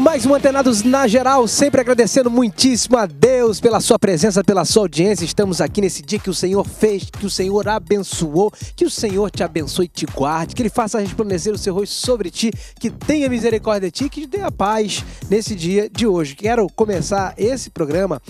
mais um Antenados na geral, sempre agradecendo muitíssimo a Deus pela sua presença, pela sua audiência. Estamos aqui nesse dia que o Senhor fez, que o Senhor abençoou, que o Senhor te abençoe e te guarde, que Ele faça resplandecer o seu rosto sobre ti, que tenha misericórdia de ti, que te dê a paz nesse dia de hoje. Quero começar esse programa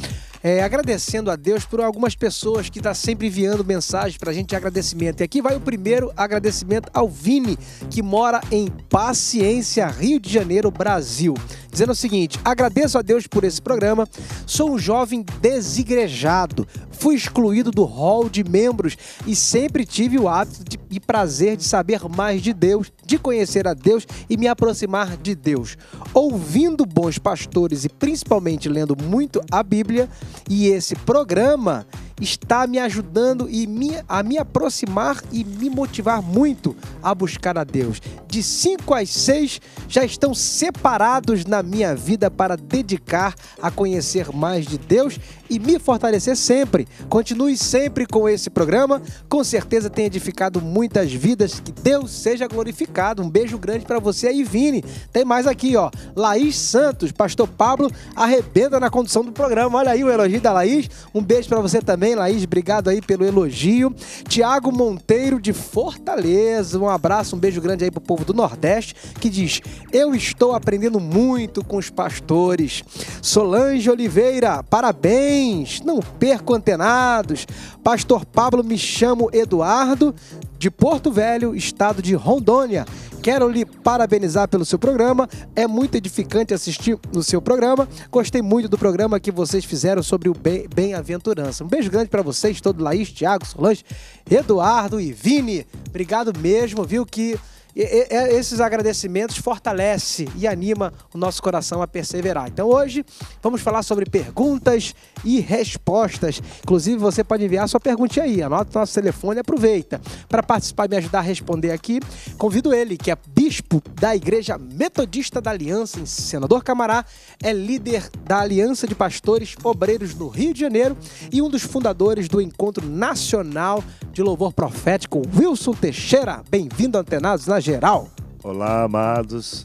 é, agradecendo a Deus por algumas pessoas que tá sempre enviando mensagens para a gente de agradecimento. E aqui vai o primeiro agradecimento ao Vini, que mora em Paciência, Rio de Janeiro, Brasil. Dizendo o seguinte: agradeço a Deus por esse programa. Sou um jovem desigrejado, fui excluído do hall de membros e sempre tive o hábito de, e prazer de saber mais de Deus, de conhecer a Deus e me aproximar de Deus. Ouvindo bons pastores e principalmente lendo muito a Bíblia, e esse programa está me ajudando e me, a me aproximar e me motivar muito a buscar a Deus. De 5 às 6 já estão separados na minha vida para dedicar a conhecer mais de Deus e me fortalecer sempre. Continue sempre com esse programa, com certeza tem edificado muitas vidas. Que Deus seja glorificado. Um beijo grande para você aí, Vini. Tem mais aqui, ó. Laís Santos, pastor Pablo arrebenta na condução do programa. Olha aí o elogio da Laís. Um beijo para você também também, Laís, obrigado aí pelo elogio. Tiago Monteiro de Fortaleza, um abraço, um beijo grande aí pro povo do Nordeste, que diz: Eu estou aprendendo muito com os pastores. Solange Oliveira, parabéns, não perco antenados. Pastor Pablo, me chamo Eduardo, de Porto Velho, estado de Rondônia. Quero lhe parabenizar pelo seu programa. É muito edificante assistir no seu programa. Gostei muito do programa que vocês fizeram sobre o bem-aventurança. Um beijo grande para vocês, todo Laís, Thiago, Solange, Eduardo e Vini. Obrigado mesmo, viu? Que esses agradecimentos fortalece e anima o nosso coração a perseverar. Então hoje vamos falar sobre perguntas e respostas. Inclusive você pode enviar sua perguntinha aí, anota o nosso telefone, aproveita. Para participar e me ajudar a responder aqui, convido ele, que é bispo da Igreja Metodista da Aliança em Senador Camará, é líder da Aliança de Pastores Obreiros no Rio de Janeiro e um dos fundadores do Encontro Nacional de Louvor Profético, Wilson Teixeira. Bem-vindo, Antenados, na geral. Olá, amados.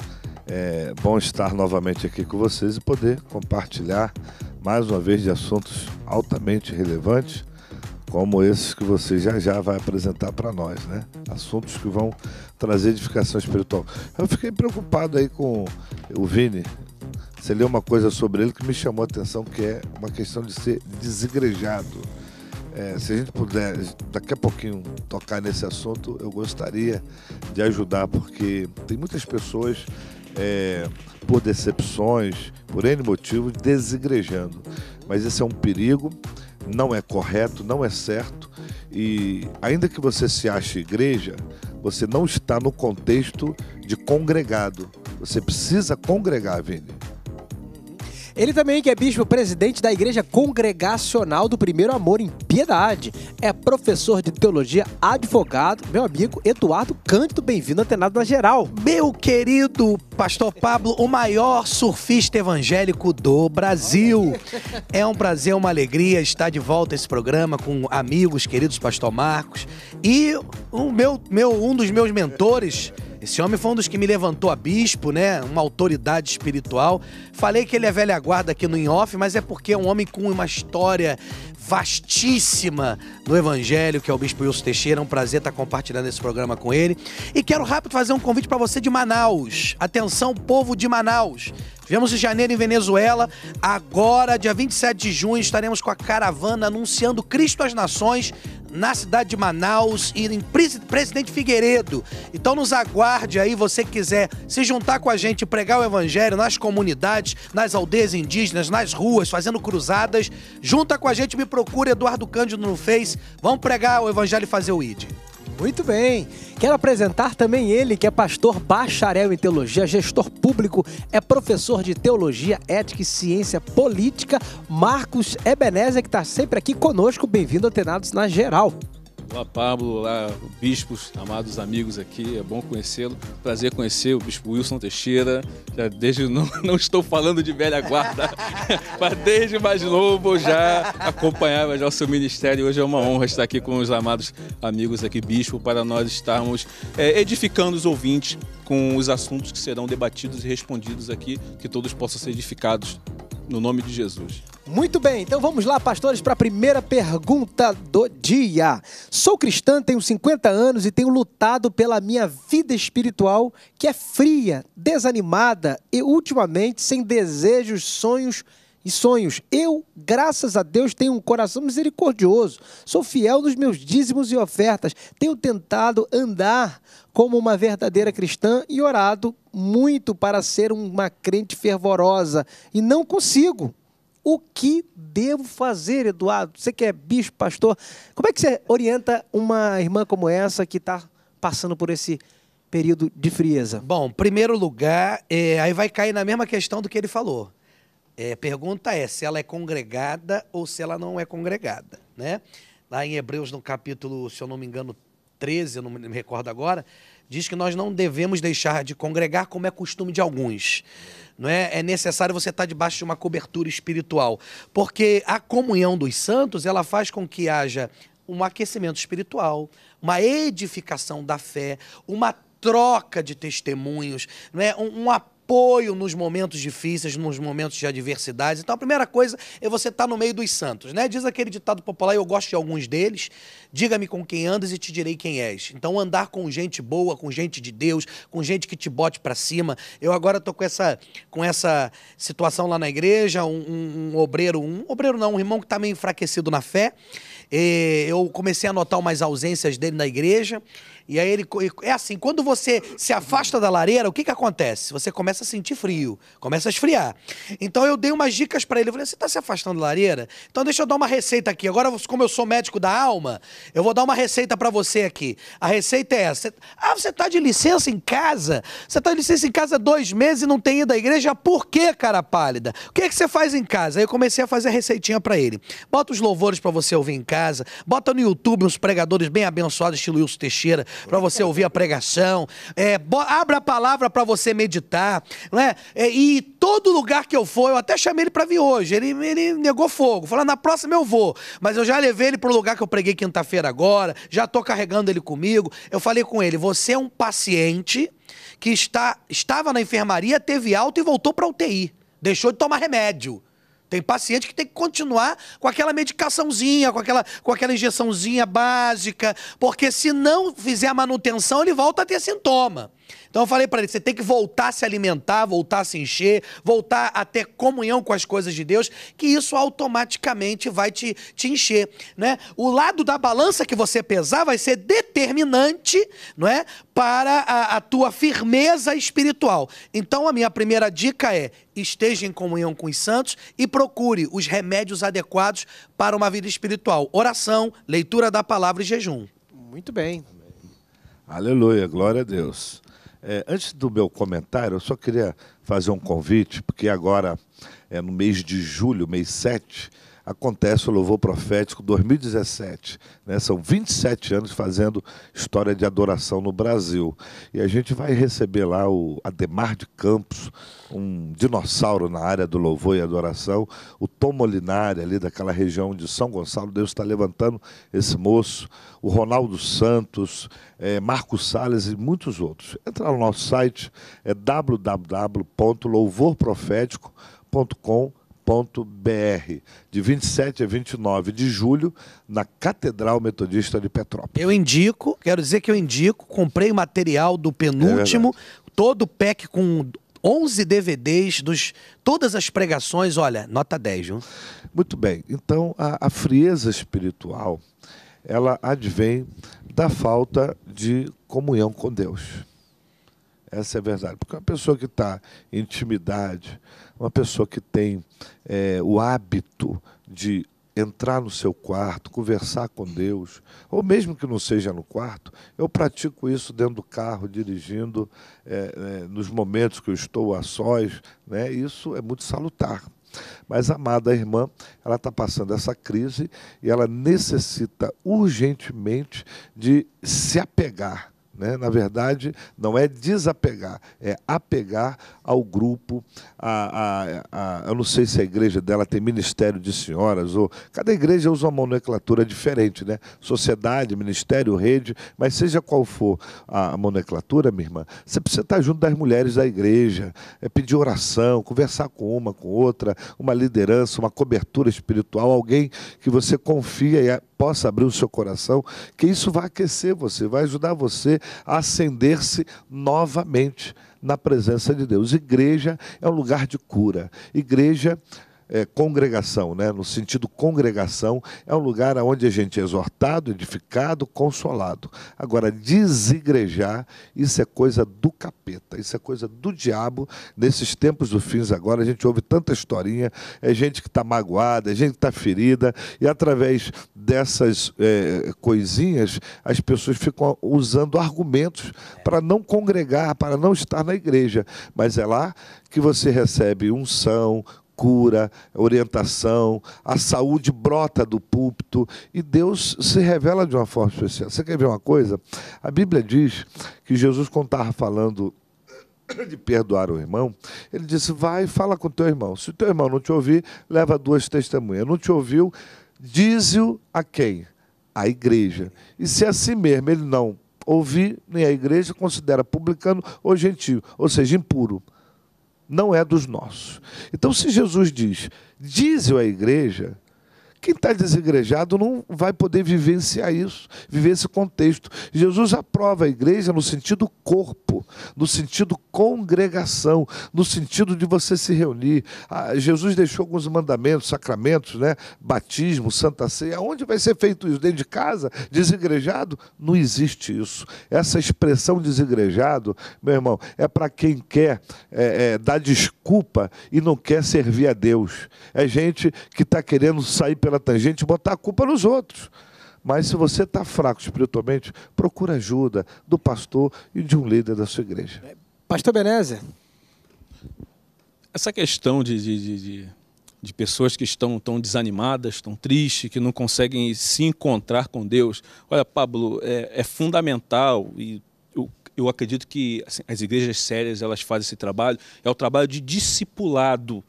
É bom estar novamente aqui com vocês e poder compartilhar mais uma vez de assuntos altamente relevantes, como esses que você já já vai apresentar para nós, né? Assuntos que vão trazer edificação espiritual. Eu fiquei preocupado aí com o Vini. Você leu uma coisa sobre ele que me chamou a atenção, que é uma questão de ser desigrejado. É, se a gente puder daqui a pouquinho tocar nesse assunto, eu gostaria de ajudar, porque tem muitas pessoas, é, por decepções, por N motivos, desigrejando. Mas esse é um perigo, não é correto, não é certo. E ainda que você se ache igreja, você não está no contexto de congregado. Você precisa congregar, Vini. Ele também que é bispo presidente da Igreja Congregacional do Primeiro Amor em Piedade. É professor de teologia, advogado, meu amigo Eduardo Cândido. Bem-vindo à Tenada na Geral. Meu querido pastor Pablo, o maior surfista evangélico do Brasil. É um prazer, uma alegria estar de volta a esse programa com amigos, queridos pastor Marcos e o meu, meu um dos meus mentores esse homem foi um dos que me levantou a bispo, né? Uma autoridade espiritual. Falei que ele é velha guarda aqui no in-off, mas é porque é um homem com uma história vastíssima no Evangelho, que é o Bispo Wilson Teixeira. É um prazer estar compartilhando esse programa com ele. E quero rápido fazer um convite para você de Manaus. Atenção, povo de Manaus. Tivemos em janeiro em Venezuela. Agora, dia 27 de junho, estaremos com a caravana anunciando Cristo às Nações na cidade de Manaus e em Presidente Figueiredo. Então nos aguarde aí, você que quiser se juntar com a gente, pregar o evangelho nas comunidades, nas aldeias indígenas, nas ruas, fazendo cruzadas. Junta com a gente, me procura Eduardo Cândido no Face. Vamos pregar o evangelho e fazer o ID. Muito bem. Quero apresentar também ele, que é pastor bacharel em teologia, gestor público, é professor de teologia, ética e ciência política, Marcos Ebenezer, que está sempre aqui conosco. Bem-vindo ao Tenados na Geral. Olá, Pablo. Olá, bispos, amados amigos aqui. É bom conhecê-lo. Prazer conhecer o bispo Wilson Teixeira. Já desde não, não estou falando de velha guarda, mas desde mais novo já acompanhava já o seu ministério. Hoje é uma honra estar aqui com os amados amigos aqui, bispo, para nós estarmos é, edificando os ouvintes com os assuntos que serão debatidos e respondidos aqui, que todos possam ser edificados no nome de Jesus. Muito bem, então vamos lá, pastores, para a primeira pergunta do dia. Sou cristã, tenho 50 anos e tenho lutado pela minha vida espiritual, que é fria, desanimada e ultimamente sem desejos, sonhos e sonhos. Eu, graças a Deus, tenho um coração misericordioso. Sou fiel nos meus dízimos e ofertas. Tenho tentado andar como uma verdadeira cristã e orado muito para ser uma crente fervorosa e não consigo. O que devo fazer, Eduardo? Você que é bispo, pastor, como é que você orienta uma irmã como essa que está passando por esse período de frieza? Bom, primeiro lugar, é, aí vai cair na mesma questão do que ele falou. É, pergunta é se ela é congregada ou se ela não é congregada, né? Lá em Hebreus, no capítulo, se eu não me engano, 13, eu não me recordo agora, diz que nós não devemos deixar de congregar como é costume de alguns. Não é? é necessário você estar debaixo de uma cobertura espiritual, porque a comunhão dos santos, ela faz com que haja um aquecimento espiritual, uma edificação da fé, uma troca de testemunhos, né? um, um apoio apoio nos momentos difíceis, nos momentos de adversidades. Então, a primeira coisa é você estar tá no meio dos santos, né? Diz aquele ditado popular, eu gosto de alguns deles: diga-me com quem andas e te direi quem és. Então, andar com gente boa, com gente de Deus, com gente que te bote para cima. Eu agora tô com essa, com essa situação lá na igreja, um, um, um obreiro, um obreiro não, um irmão que está meio enfraquecido na fé. E eu comecei a notar umas ausências dele na igreja. E aí ele. É assim, quando você se afasta da lareira, o que, que acontece? Você começa a sentir frio, começa a esfriar. Então eu dei umas dicas para ele. Eu falei, você está se afastando da lareira? Então deixa eu dar uma receita aqui. Agora, como eu sou médico da alma, eu vou dar uma receita para você aqui. A receita é essa. Ah, você tá de licença em casa? Você tá de licença em casa dois meses e não tem ido à igreja? Por quê, cara pálida? O que, é que você faz em casa? Aí eu comecei a fazer a receitinha para ele. Bota os louvores para você ouvir em casa, bota no YouTube uns pregadores bem abençoados, estilo Wilson Teixeira para você ouvir a pregação. É, abra a palavra para você meditar. Né? É, e todo lugar que eu for, eu até chamei ele para vir hoje. Ele, ele negou fogo. Falou, ah, na próxima eu vou. Mas eu já levei ele para o lugar que eu preguei quinta-feira agora. Já estou carregando ele comigo. Eu falei com ele: você é um paciente que está, estava na enfermaria, teve alta e voltou para UTI. Deixou de tomar remédio. Tem paciente que tem que continuar com aquela medicaçãozinha, com aquela, com aquela injeçãozinha básica, porque se não fizer a manutenção, ele volta a ter sintoma. Então eu falei para ele, você tem que voltar a se alimentar, voltar a se encher, voltar a ter comunhão com as coisas de Deus, que isso automaticamente vai te, te encher, né? O lado da balança que você pesar vai ser determinante, não é? Para a, a tua firmeza espiritual. Então a minha primeira dica é, esteja em comunhão com os santos e procure os remédios adequados para uma vida espiritual. Oração, leitura da palavra e jejum. Muito bem. Aleluia, glória a Deus. É, antes do meu comentário, eu só queria fazer um convite, porque agora, é, no mês de julho, mês 7, acontece o Louvor Profético 2017. Né? São 27 anos fazendo história de adoração no Brasil. E a gente vai receber lá o Ademar de Campos, um dinossauro na área do louvor e adoração, o Tom Molinari, ali daquela região de São Gonçalo, Deus está levantando esse moço, o Ronaldo Santos, é, Marco Salles e muitos outros. Entra no nosso site, é www.louvorprofético.com.br www.metodista.br, de 27 a 29 de julho, na Catedral Metodista de Petrópolis. Eu indico, quero dizer que eu indico, comprei o material do penúltimo, é todo o pack com 11 DVDs dos todas as pregações, olha, nota 10, viu? Muito bem. Então, a, a frieza espiritual, ela advém da falta de comunhão com Deus. Essa é a verdade. Porque uma pessoa que está em intimidade, uma pessoa que tem é, o hábito de entrar no seu quarto, conversar com Deus, ou mesmo que não seja no quarto, eu pratico isso dentro do carro, dirigindo, é, é, nos momentos que eu estou a sós, né? isso é muito salutar. Mas a amada irmã, ela está passando essa crise e ela necessita urgentemente de se apegar né? Na verdade, não é desapegar, é apegar ao grupo. A, a, a, eu não sei se a igreja dela tem ministério de senhoras, ou cada igreja usa uma monoclatura diferente, né? Sociedade, ministério, rede, mas seja qual for a, a nomenclatura, minha irmã, você precisa estar junto das mulheres da igreja, é pedir oração, conversar com uma, com outra, uma liderança, uma cobertura espiritual, alguém que você confia e possa abrir o seu coração, que isso vai aquecer você, vai ajudar você a acender-se novamente na presença de Deus. Igreja é um lugar de cura. Igreja é, congregação, né? no sentido congregação, é um lugar onde a gente é exortado, edificado, consolado. Agora, desigrejar, isso é coisa do capeta, isso é coisa do diabo. Nesses tempos do fins agora, a gente ouve tanta historinha, é gente que está magoada, é gente que está ferida, e através dessas é, coisinhas, as pessoas ficam usando argumentos para não congregar, para não estar na igreja. Mas é lá que você recebe unção, cura, orientação, a saúde brota do púlpito e Deus se revela de uma forma especial. Você quer ver uma coisa? A Bíblia diz que Jesus, quando estava falando de perdoar o irmão, ele disse: Vai, fala com teu irmão. Se o teu irmão não te ouvir, leva duas testemunhas. Não te ouviu, diz-o a quem? A igreja. E se assim mesmo ele não ouvir, nem a igreja, considera publicano ou gentil, ou seja, impuro não é dos nossos. Então, se Jesus diz, o a igreja, quem está desengrejado não vai poder vivenciar isso, viver esse contexto. Jesus aprova a igreja no sentido corpo, no sentido congregação, no sentido de você se reunir. Ah, Jesus deixou alguns mandamentos, sacramentos, né? batismo, santa ceia. Onde vai ser feito isso? Dentro de casa? Desengrejado? Não existe isso. Essa expressão desengrejado, meu irmão, é para quem quer é, é, dar desculpa e não quer servir a Deus. É gente que está querendo sair pela tangente, botar a culpa nos outros. Mas se você está fraco espiritualmente, procura ajuda do pastor e de um líder da sua igreja. Pastor Benézia. Essa questão de, de, de, de, pessoas que estão tão desanimadas, tão tristes, que não conseguem se encontrar com Deus. Olha, Pablo, é, é fundamental e eu, eu acredito que assim, as igrejas sérias elas fazem esse trabalho. É o trabalho de discipulado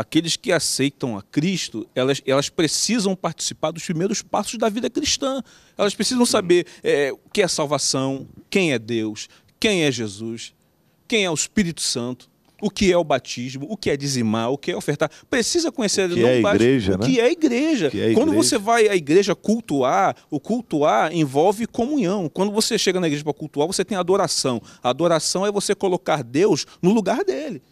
aqueles que aceitam a Cristo, elas, elas precisam participar dos primeiros passos da vida cristã. Elas precisam saber é, o que é salvação, quem é Deus, quem é Jesus, quem é o Espírito Santo. O que é o batismo, o que é dizimar, o que é ofertar. Precisa conhecer o que, é, bate, igreja, o né? que né? é igreja, que é igreja. Quando você vai à igreja cultuar, o cultuar envolve comunhão. Quando você chega na igreja para cultuar, você tem adoração. A adoração é você colocar Deus no lugar dele.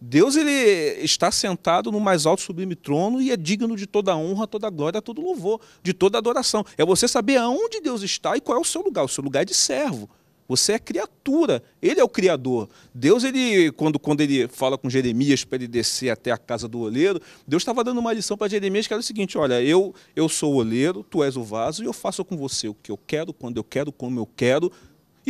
Deus ele está sentado no mais alto sublime trono e é digno de toda honra, toda glória, todo louvor, de toda adoração. É você saber aonde Deus está e qual é o seu lugar. O seu lugar é de servo. Você é criatura, ele é o criador. Deus, ele, quando, quando ele fala com Jeremias para ele descer até a casa do oleiro, Deus estava dando uma lição para Jeremias que era o seguinte: olha, eu, eu sou o oleiro, tu és o vaso, e eu faço com você o que eu quero, quando eu quero, como eu quero,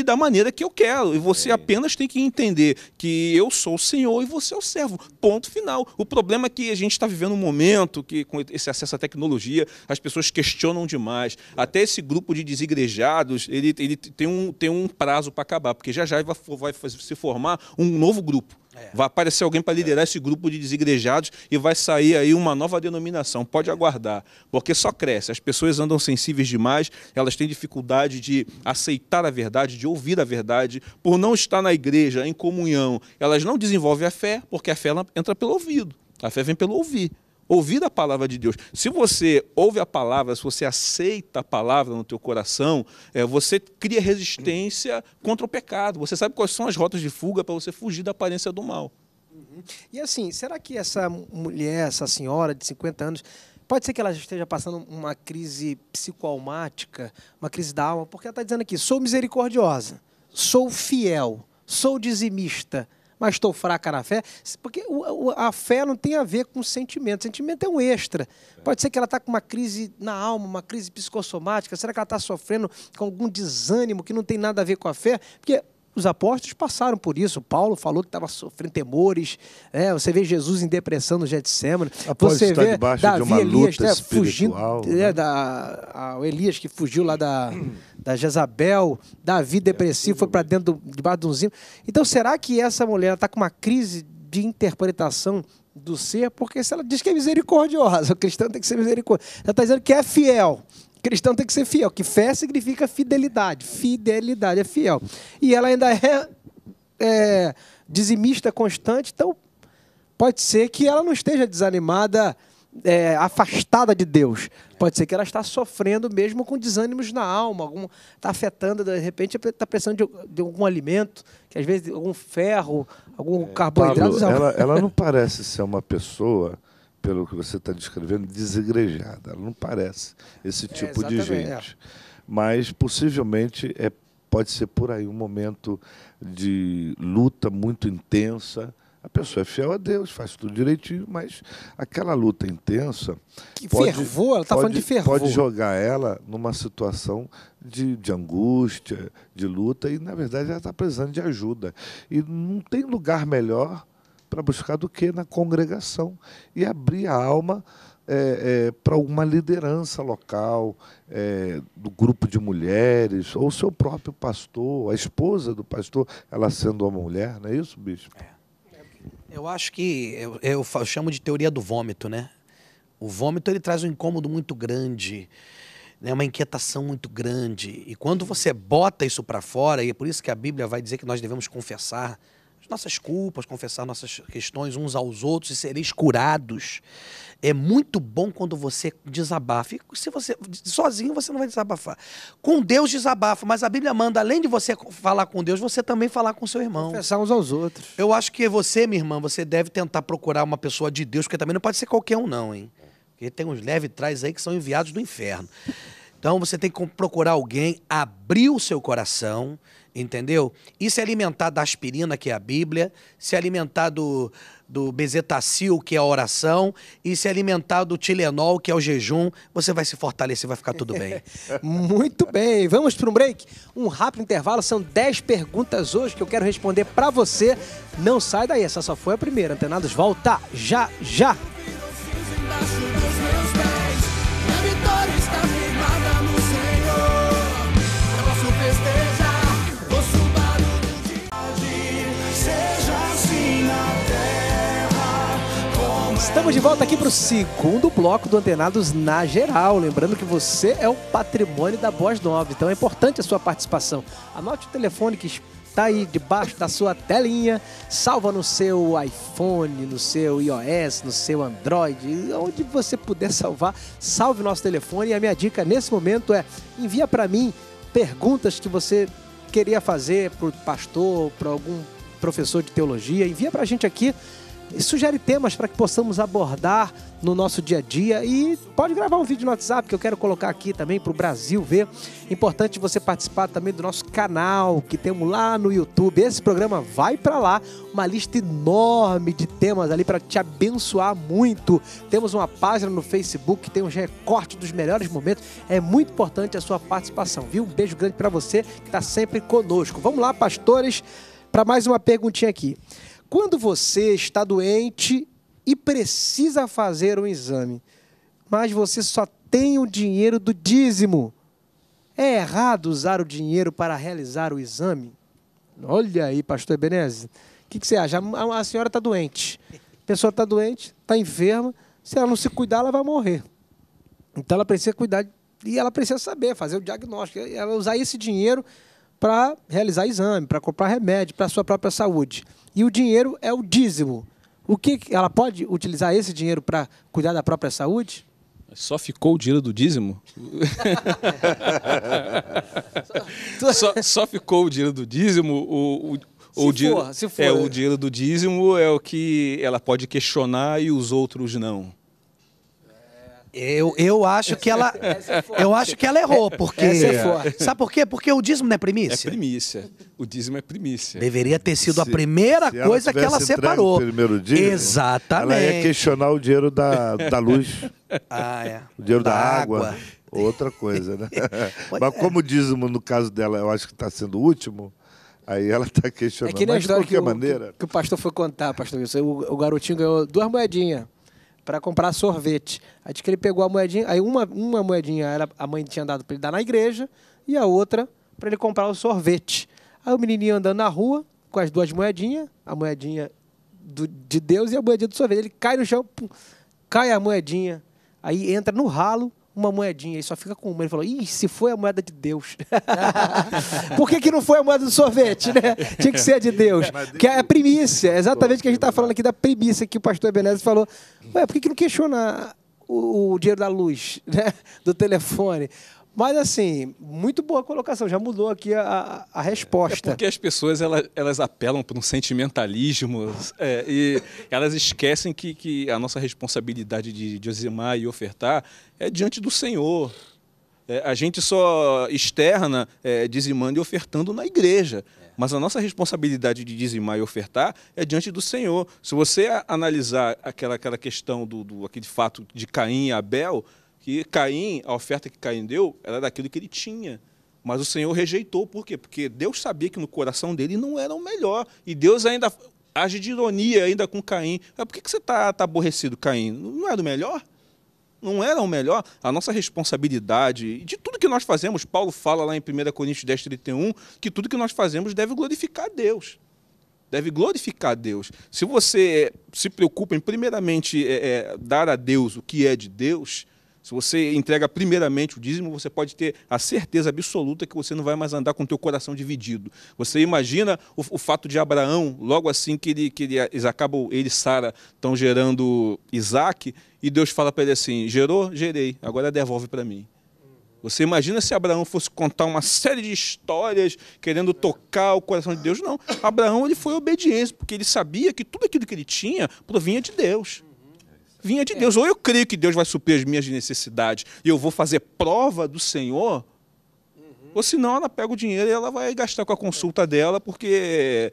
e da maneira que eu quero. E você é. apenas tem que entender que eu sou o Senhor e você é o servo. Ponto final. O problema é que a gente está vivendo um momento que, com esse acesso à tecnologia, as pessoas questionam demais. Até esse grupo de desigrejados, ele, ele tem, um, tem um prazo para acabar, porque já já vai, vai se formar um novo grupo é. Vai aparecer alguém para liderar é. esse grupo de desigrejados e vai sair aí uma nova denominação. Pode é. aguardar, porque só cresce. As pessoas andam sensíveis demais, elas têm dificuldade de aceitar a verdade, de ouvir a verdade, por não estar na igreja, em comunhão. Elas não desenvolvem a fé, porque a fé entra pelo ouvido. A fé vem pelo ouvir ouvir a palavra de Deus. Se você ouve a palavra, se você aceita a palavra no teu coração, é, você cria resistência contra o pecado. Você sabe quais são as rotas de fuga para você fugir da aparência do mal. Uhum. E assim, será que essa mulher, essa senhora de 50 anos, pode ser que ela esteja passando uma crise psicoalmática, uma crise da alma, porque ela está dizendo aqui, sou misericordiosa, sou fiel, sou dizimista, mas estou fraca na fé. Porque a fé não tem a ver com sentimento. Sentimento é um extra. É. Pode ser que ela está com uma crise na alma, uma crise psicossomática. Será que ela está sofrendo com algum desânimo que não tem nada a ver com a fé? Porque os apóstolos passaram por isso. Paulo falou que estava sofrendo temores. É, você vê Jesus em depressão no Getsemane. Após você estar vê debaixo Davi, de uma Elias, luta né, fugindo, né? É, da, a, o Elias que fugiu lá da, da Jezabel. Davi depressivo é, foi para dentro debaixo de um zinho. Então, será que essa mulher está com uma crise de interpretação do ser? Porque se ela diz que é misericordiosa, o cristão tem que ser misericordioso. Ela está dizendo que é fiel cristão tem que ser fiel, que fé significa fidelidade. Fidelidade é fiel. E ela ainda é, é dizimista constante, então pode ser que ela não esteja desanimada, é, afastada de Deus. Pode ser que ela está sofrendo mesmo com desânimos na alma, algum, está afetando, de repente está precisando de, de, algum alimento, que às vezes algum ferro, algum é, carboidrato. Pablo, ela, ela não parece ser uma pessoa pelo que você está descrevendo, desigrejada. Ela não parece esse é, tipo é, de gente. Mas possivelmente é, pode ser por aí um momento de luta muito intensa. A pessoa é fiel a Deus, faz tudo direitinho, mas aquela luta intensa. Que pode, fervor, ela está falando de fervor. Pode jogar ela numa situação de, de angústia, de luta, e na verdade ela está precisando de ajuda. E não tem lugar melhor para buscar do que na congregação e abrir a alma é, é, para uma liderança local, é, do grupo de mulheres, ou seu próprio pastor, a esposa do pastor, ela sendo uma mulher, não é isso, bispo? É. Eu acho que eu, eu, eu chamo de teoria do vômito, né? O vômito ele traz um incômodo muito grande, né? uma inquietação muito grande. E quando você bota isso para fora, e é por isso que a Bíblia vai dizer que nós devemos confessar nossas culpas, confessar nossas questões uns aos outros e sereis curados. É muito bom quando você desabafa. se você sozinho você não vai desabafar. Com Deus desabafa, mas a Bíblia manda além de você falar com Deus, você também falar com seu irmão. Confessar uns aos outros. Eu acho que você, minha irmã, você deve tentar procurar uma pessoa de Deus, porque também não pode ser qualquer um não, hein? Porque tem uns leve trás aí que são enviados do inferno. Então você tem que procurar alguém, abrir o seu coração entendeu? E se alimentar da aspirina, que é a Bíblia, se alimentar do, do bezetacil, que é a oração, e se alimentar do Tilenol, que é o jejum, você vai se fortalecer, vai ficar tudo bem. Muito bem, vamos para um break? Um rápido intervalo, são 10 perguntas hoje que eu quero responder para você. Não sai daí, essa só foi a primeira. Antenados, volta já, já! Estamos de volta aqui para o segundo bloco do Antenados na Geral. Lembrando que você é o patrimônio da Voz 9, então é importante a sua participação. Anote o telefone que está aí debaixo da sua telinha, salva no seu iPhone, no seu iOS, no seu Android, onde você puder salvar, salve nosso telefone. E a minha dica nesse momento é envia para mim perguntas que você queria fazer para o pastor, para algum professor de teologia, envia para a gente aqui sugere temas para que possamos abordar no nosso dia a dia e pode gravar um vídeo no WhatsApp que eu quero colocar aqui também para o Brasil ver. Importante você participar também do nosso canal que temos lá no YouTube. Esse programa vai para lá, uma lista enorme de temas ali para te abençoar muito. Temos uma página no Facebook que tem um recorte dos melhores momentos. É muito importante a sua participação, viu? Um beijo grande para você que está sempre conosco. Vamos lá, pastores, para mais uma perguntinha aqui. Quando você está doente e precisa fazer um exame, mas você só tem o dinheiro do dízimo, é errado usar o dinheiro para realizar o exame? Olha aí, pastor Ebenezer. O que, que, você acha? A, a senhora está doente. A pessoa está doente, está enferma. Se ela não se cuidar, ela vai morrer. Então ela precisa cuidar e ela precisa saber, fazer o diagnóstico. Ela usar esse dinheiro para realizar exame, para comprar remédio, para a sua própria saúde. E o dinheiro é o dízimo. O que ela pode utilizar esse dinheiro para cuidar da própria saúde? Só ficou o dinheiro do dízimo? só, só, ficou o dinheiro do dízimo? O, o, se o dinheiro, for, se for. É, o dinheiro do dízimo é o que ela pode questionar e os outros não. Eu, eu acho que ela é é eu acho que ela errou é, porque sabe por quê? Porque o dízimo não é primícia. É primícia. O dízimo é primícia. Deveria ter sido a primeira coisa ela que ela separou. Primeiro dia, Exatamente. Ela ia questionar o dinheiro da, da luz. Ah, é. O dinheiro da, da água. água. Outra coisa, né? Mas como o dízimo no caso dela, eu acho que está sendo o último. Aí ela está questionando. É que nem Mas, de qualquer que o, maneira. Que, o pastor foi contar, pastor Wilson. O, o garotinho ganhou duas moedinhas para comprar sorvete. Aí que ele pegou a moedinha, aí uma, uma moedinha era, a mãe tinha dado para ele dar na igreja e a outra para ele comprar o sorvete. Aí o menininho andando na rua com as duas moedinhas, a moedinha do, de Deus e a moedinha do sorvete. Ele cai no chão, pum, cai a moedinha, aí entra no ralo uma moedinha e só fica com uma. Ele falou, ih, se foi a moeda de Deus. Por que, que não foi a moeda do sorvete, né? Tinha que ser a de Deus. É, que é a primícia, é exatamente o que a gente está falando aqui da primícia que o pastor Ebenezer falou. Ué, por que, que não questiona o, o dinheiro da luz, né? Do telefone? Mas, assim, muito boa colocação, já mudou aqui a, a resposta. É porque as pessoas elas, elas apelam para um sentimentalismo é, e elas esquecem que, que a nossa responsabilidade de dizimar e ofertar é diante do Senhor. É, a gente só externa é, dizimando e ofertando na igreja. É. Mas a nossa responsabilidade de dizimar e ofertar é diante do Senhor. Se você analisar aquela, aquela questão do, do aquele fato de Caim e Abel, que Caim, a oferta que Caim deu, era daquilo que ele tinha. Mas o Senhor rejeitou, por quê? Porque Deus sabia que no coração dele não era o melhor. E Deus ainda age de ironia ainda com Caim. Mas por que, você está tá aborrecido, Caim? Não era o melhor? Não era o melhor? A nossa responsabilidade, de tudo que nós fazemos, Paulo fala lá em 1 Coríntios 10, 31, que tudo que nós fazemos deve glorificar Deus. Deve glorificar Deus. Se você se preocupa em, primeiramente, é, é, dar a Deus o que é de Deus, se você entrega primeiramente o dízimo, você pode ter a certeza absoluta que você não vai mais andar com o teu coração dividido. Você imagina o, o fato de Abraão, logo assim que ele, que ele, eles ele e Sara estão gerando Isaac, e Deus fala para ele assim: gerou, gerei, agora devolve para mim. Você imagina se Abraão fosse contar uma série de histórias querendo tocar o coração de Deus? Não. Abraão ele foi obediente, porque ele sabia que tudo aquilo que ele tinha provinha de Deus vinha de é. Deus. Ou eu creio que Deus vai suprir as minhas necessidades e eu vou fazer prova do Senhor, uhum. ou senão ela pega o dinheiro e ela vai gastar com a consulta dela, porque é,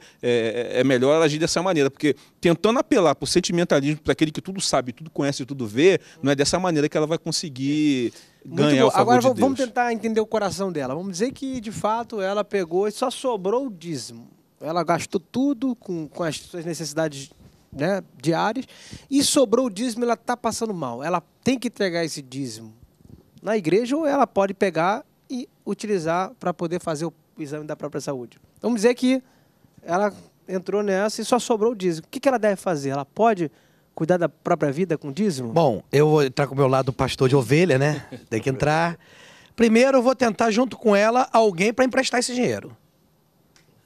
é, é melhor ela agir dessa maneira. Porque tentando apelar para o sentimentalismo, para aquele que tudo sabe, tudo conhece, e tudo vê, não é uhum. dessa maneira que ela vai conseguir ganhar o favor Agora, de vamos tentar entender o coração dela. Vamos dizer que, de fato, ela pegou e só sobrou o dízimo. Ela gastou tudo com, com as suas necessidades né, diárias, e sobrou o dízimo, ela está passando mal. Ela tem que entregar esse dízimo na igreja ou ela pode pegar e utilizar para poder fazer o exame da própria saúde. Vamos dizer que ela entrou nessa e só sobrou o dízimo. O que, que ela deve fazer? Ela pode cuidar da própria vida com dízimo? Bom, eu vou entrar com o meu lado pastor de ovelha, né? Tem que entrar. Primeiro, eu vou tentar, junto com ela, alguém para emprestar esse dinheiro.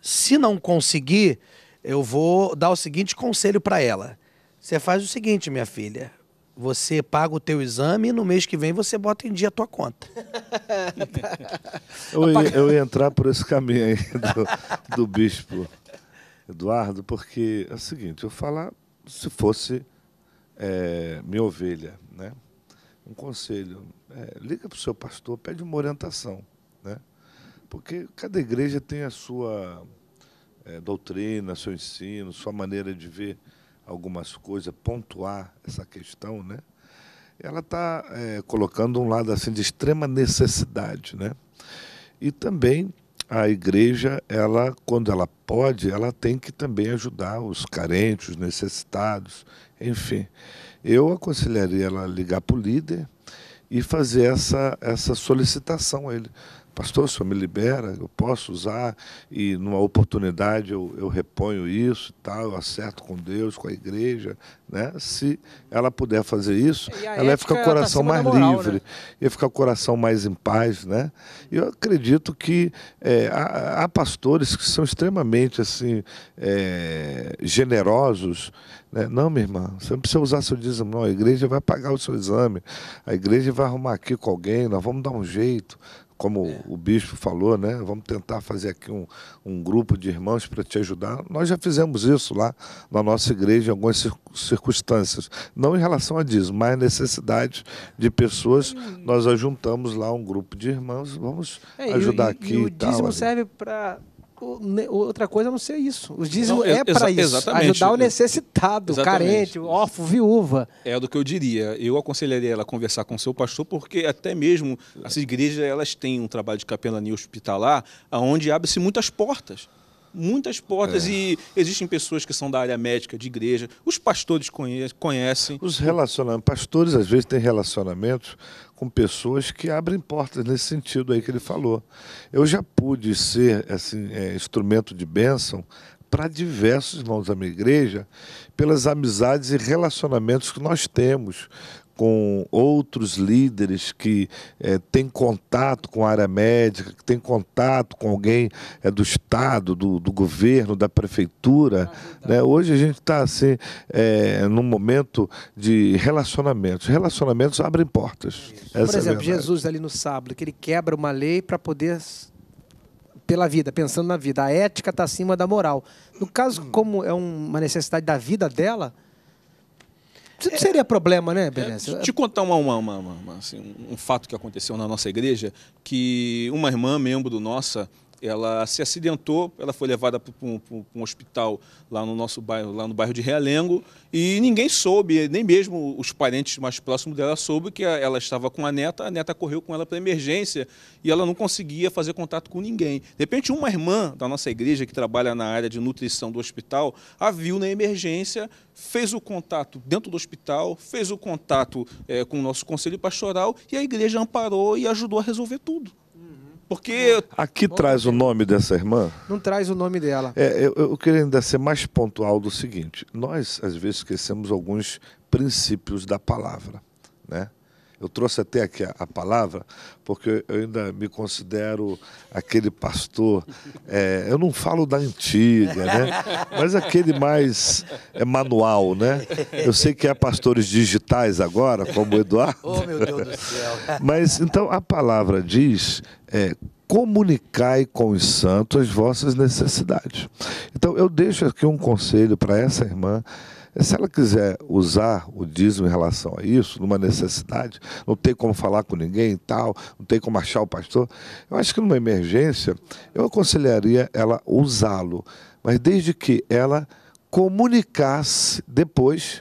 Se não conseguir, eu vou dar o seguinte conselho para ela. Você faz o seguinte, minha filha. Você paga o teu exame e no mês que vem você bota em dia a tua conta. eu, ia, eu ia entrar por esse caminho aí do, do bispo Eduardo, porque é o seguinte, eu falar se fosse é, minha ovelha, né? Um conselho, é, liga para o seu pastor, pede uma orientação, né? Porque cada igreja tem a sua é, doutrina, seu ensino, sua maneira de ver algumas coisas, pontuar essa questão, né? Ela está é, eh, colocando um lado assim de extrema necessidade, né? E também a igreja, ela quando ela pode, ela tem que também ajudar os carentes, os necessitados, enfim. Eu aconselharia ela ligar para o líder e fazer essa, essa solicitação a ele pastor, o senhor me libera, eu posso usar, e numa oportunidade eu, eu reponho isso e tal, eu acerto com Deus, com a igreja. Né? Se ela puder fazer isso, ela ia ficar o tá coração tá mais moral, né? livre, né? ia ficar o coração mais em paz. Né? E eu acredito que é, há, há, pastores que são extremamente assim é, generosos. Né? Não, minha irmã, você não precisa usar seu dízimo, não. A igreja vai pagar o seu exame, a igreja vai arrumar aqui com alguém, nós vamos dar um jeito como é. o bispo falou, né? Vamos tentar fazer aqui um, um grupo de irmãos para te ajudar. Nós já fizemos isso lá na nossa igreja em algumas circunstâncias. Não em relação a dízimo, mas necessidades de pessoas. Hum. Nós ajuntamos lá um grupo de irmãos, vamos é, ajudar e, aqui. E o dízimo serve para outra coisa a é não ser isso. O dízimo não, é para isso, ajudar o necessitado, carente, órfão, viúva. É do que eu diria. Eu aconselharia ela a conversar com seu pastor, porque até mesmo as igrejas elas têm um trabalho de capelania hospitalar, aonde abre-se muitas portas muitas portas é. e existem pessoas que são da área médica, de igreja, os pastores conhecem. conhecem. Os relacionamentos, pastores às vezes têm relacionamentos com pessoas que abrem portas nesse sentido aí que ele falou. Eu já pude ser assim, é, instrumento de bênção para diversos irmãos da minha igreja pelas amizades e relacionamentos que nós temos com outros líderes que é, têm contato com a área médica, que têm contato com alguém é, do Estado, do, do governo, da prefeitura. É né? Hoje a gente está assim, é, num momento de relacionamentos. Relacionamentos abrem portas. É Por exemplo, é Jesus ali no sábado, que ele quebra uma lei para poder pela vida, pensando na vida. A ética está acima da moral. No caso, hum. como é uma necessidade da vida dela, não seria problema, né, é, Beleza? te contar uma, uma, uma, uma assim, um fato que aconteceu na nossa igreja, que uma irmã, membro nossa, ela se acidentou, ela foi levada para um, um, hospital lá no nosso bairro, lá no bairro de Realengo, e ninguém soube, nem mesmo os parentes mais próximos dela soube que ela estava com a neta, a neta correu com ela para emergência e ela não conseguia fazer contato com ninguém. De repente, uma irmã da nossa igreja que trabalha na área de nutrição do hospital a viu na emergência, fez o contato dentro do hospital, fez o contato é, com o nosso conselho pastoral e a igreja amparou e ajudou a resolver tudo. Porque. Aqui Bom, traz o nome dessa irmã? Não traz o nome dela. É, eu, eu queria ainda ser mais pontual do seguinte: nós, às vezes, esquecemos alguns princípios da palavra. Né? Eu trouxe até aqui a, a palavra, porque eu ainda me considero aquele pastor. É, eu não falo da antiga, né? Mas aquele mais é, manual, né? Eu sei que há pastores digitais agora, como o Eduardo. Oh, meu Deus do céu! Mas então a palavra diz. É, comunicai com os santos as vossas necessidades. Então eu deixo aqui um conselho para essa irmã se ela quiser usar o dízimo em relação a isso, numa necessidade, não tem como falar com ninguém e tal, não tem como achar o pastor, eu acho que numa emergência, eu aconselharia ela usá-lo, mas desde que ela comunicasse depois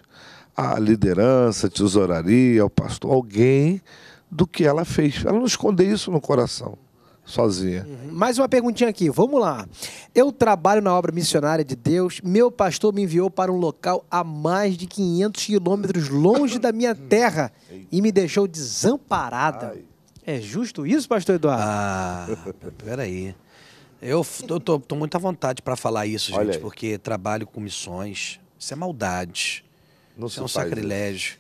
à liderança, à tesouraria, ao pastor, alguém do que ela fez. Ela não esconder isso no coração sozinha. Uhum. Mais uma perguntinha aqui, vamos lá. Eu trabalho na obra missionária de Deus, meu pastor me enviou para um local a mais de 500 quilômetros longe da minha hum. terra e me deixou desamparada. É justo isso, pastor Eduardo? Ah, peraí. Eu tô, muito à vontade para falar isso, gente, porque trabalho com missões. Isso é maldade. Não isso é um sacrilégio. Isso.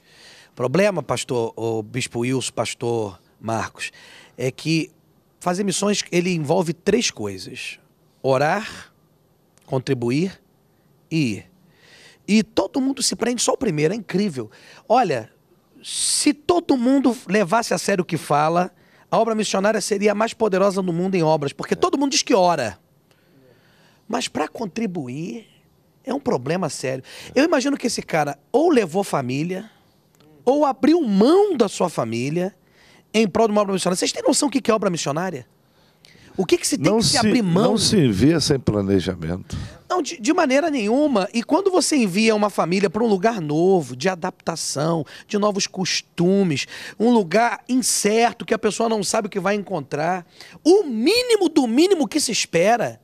Problema, pastor, o bispo Wilson, pastor Marcos, é que Fazer missões, ele envolve três coisas: orar, contribuir e ir. E todo mundo se prende só o primeiro, é incrível. Olha, se todo mundo levasse a sério o que fala, a obra missionária seria a mais poderosa no mundo em obras, porque é. todo mundo diz que ora. Mas para contribuir é um problema sério. É. Eu imagino que esse cara ou levou família, ou abriu mão da sua família, em prol de uma obra missionária. Vocês têm noção do que é obra missionária? O que, que se tem não que se, se abrir mão? Não se envia sem planejamento. Não, de, de maneira nenhuma. E quando você envia uma família para um lugar novo, de adaptação, de novos costumes, um lugar incerto que a pessoa não sabe o que vai encontrar, o mínimo do mínimo que se espera